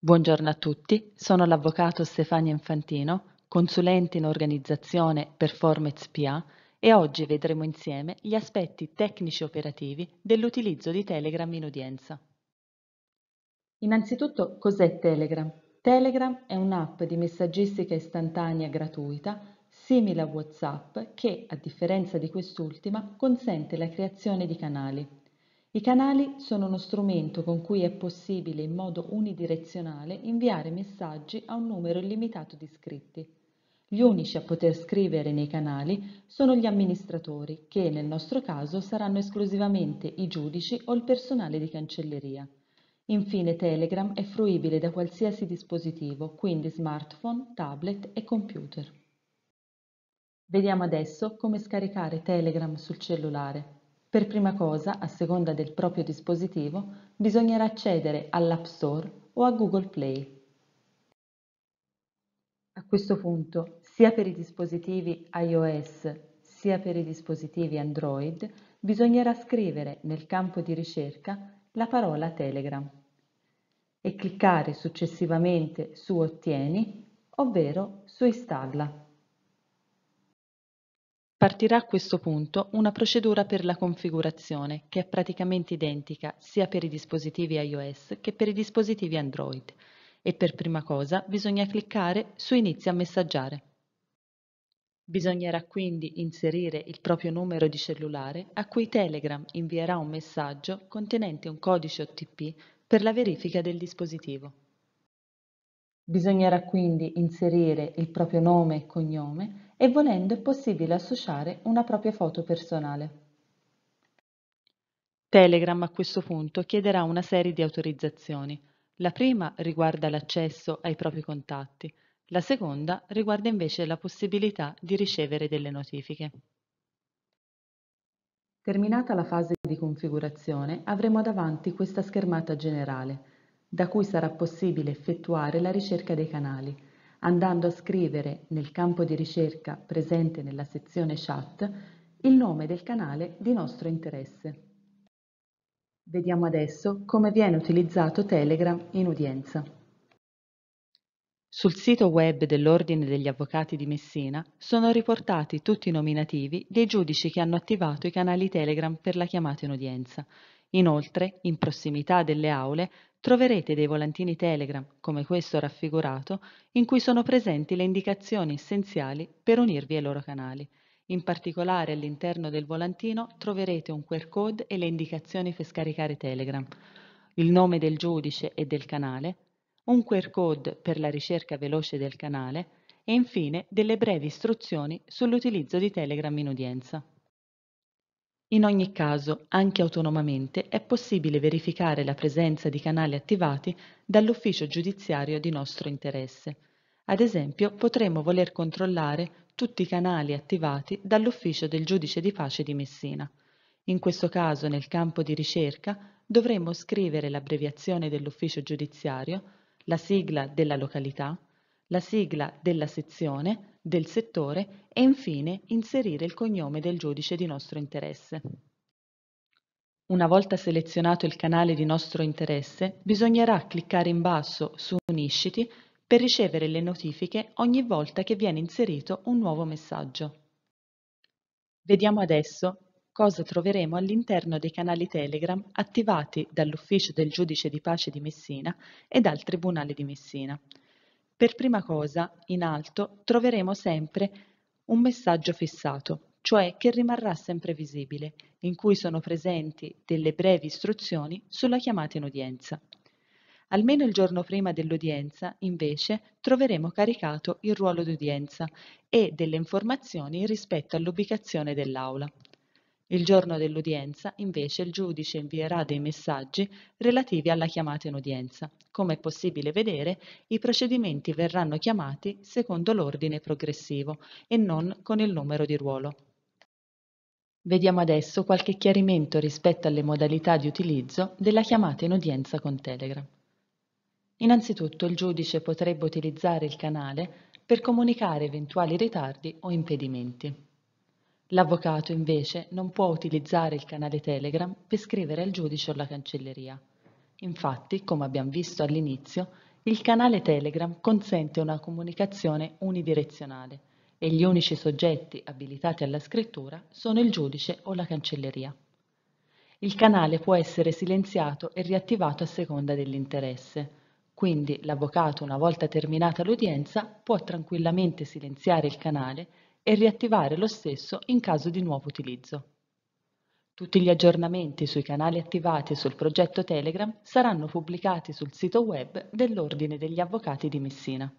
Buongiorno a tutti, sono l'avvocato Stefania Infantino, consulente in organizzazione Performance PA e oggi vedremo insieme gli aspetti tecnici operativi dell'utilizzo di Telegram in udienza. Innanzitutto cos'è Telegram? Telegram è un'app di messaggistica istantanea gratuita simile a WhatsApp che, a differenza di quest'ultima, consente la creazione di canali. I canali sono uno strumento con cui è possibile in modo unidirezionale inviare messaggi a un numero illimitato di iscritti. Gli unici a poter scrivere nei canali sono gli amministratori, che nel nostro caso saranno esclusivamente i giudici o il personale di cancelleria. Infine Telegram è fruibile da qualsiasi dispositivo, quindi smartphone, tablet e computer. Vediamo adesso come scaricare Telegram sul cellulare. Per prima cosa, a seconda del proprio dispositivo, bisognerà accedere all'App Store o a Google Play. A questo punto, sia per i dispositivi iOS sia per i dispositivi Android, bisognerà scrivere nel campo di ricerca la parola Telegram e cliccare successivamente su Ottieni, ovvero su Installa. Partirà a questo punto una procedura per la configurazione che è praticamente identica sia per i dispositivi iOS che per i dispositivi Android e per prima cosa bisogna cliccare su Inizia a messaggiare. Bisognerà quindi inserire il proprio numero di cellulare a cui Telegram invierà un messaggio contenente un codice OTP per la verifica del dispositivo. Bisognerà quindi inserire il proprio nome e cognome e volendo è possibile associare una propria foto personale. Telegram a questo punto chiederà una serie di autorizzazioni. La prima riguarda l'accesso ai propri contatti, la seconda riguarda invece la possibilità di ricevere delle notifiche. Terminata la fase di configurazione avremo davanti questa schermata generale da cui sarà possibile effettuare la ricerca dei canali, andando a scrivere nel campo di ricerca presente nella sezione chat il nome del canale di nostro interesse. Vediamo adesso come viene utilizzato Telegram in udienza. Sul sito web dell'Ordine degli Avvocati di Messina sono riportati tutti i nominativi dei giudici che hanno attivato i canali Telegram per la chiamata in udienza Inoltre, in prossimità delle aule troverete dei volantini Telegram, come questo raffigurato, in cui sono presenti le indicazioni essenziali per unirvi ai loro canali. In particolare all'interno del volantino troverete un QR code e le indicazioni per scaricare Telegram, il nome del giudice e del canale, un QR code per la ricerca veloce del canale e infine delle brevi istruzioni sull'utilizzo di Telegram in udienza. In ogni caso, anche autonomamente, è possibile verificare la presenza di canali attivati dall'ufficio giudiziario di nostro interesse. Ad esempio, potremmo voler controllare tutti i canali attivati dall'ufficio del giudice di pace di Messina. In questo caso, nel campo di ricerca, dovremmo scrivere l'abbreviazione dell'ufficio giudiziario, la sigla della località, la sigla della sezione, del settore e infine inserire il cognome del giudice di nostro interesse. Una volta selezionato il canale di nostro interesse, bisognerà cliccare in basso su Unisciti per ricevere le notifiche ogni volta che viene inserito un nuovo messaggio. Vediamo adesso cosa troveremo all'interno dei canali Telegram attivati dall'Ufficio del Giudice di Pace di Messina e dal Tribunale di Messina. Per prima cosa, in alto, troveremo sempre un messaggio fissato, cioè che rimarrà sempre visibile, in cui sono presenti delle brevi istruzioni sulla chiamata in udienza. Almeno il giorno prima dell'udienza, invece, troveremo caricato il ruolo d'udienza e delle informazioni rispetto all'ubicazione dell'aula. Il giorno dell'udienza, invece, il giudice invierà dei messaggi relativi alla chiamata in udienza. Come è possibile vedere, i procedimenti verranno chiamati secondo l'ordine progressivo e non con il numero di ruolo. Vediamo adesso qualche chiarimento rispetto alle modalità di utilizzo della chiamata in udienza con Telegram. Innanzitutto il giudice potrebbe utilizzare il canale per comunicare eventuali ritardi o impedimenti. L'avvocato invece non può utilizzare il canale Telegram per scrivere al giudice o alla cancelleria. Infatti, come abbiamo visto all'inizio, il canale Telegram consente una comunicazione unidirezionale e gli unici soggetti abilitati alla scrittura sono il giudice o la cancelleria. Il canale può essere silenziato e riattivato a seconda dell'interesse, quindi l'avvocato una volta terminata l'udienza può tranquillamente silenziare il canale e riattivare lo stesso in caso di nuovo utilizzo. Tutti gli aggiornamenti sui canali attivati sul progetto Telegram saranno pubblicati sul sito web dell'Ordine degli Avvocati di Messina.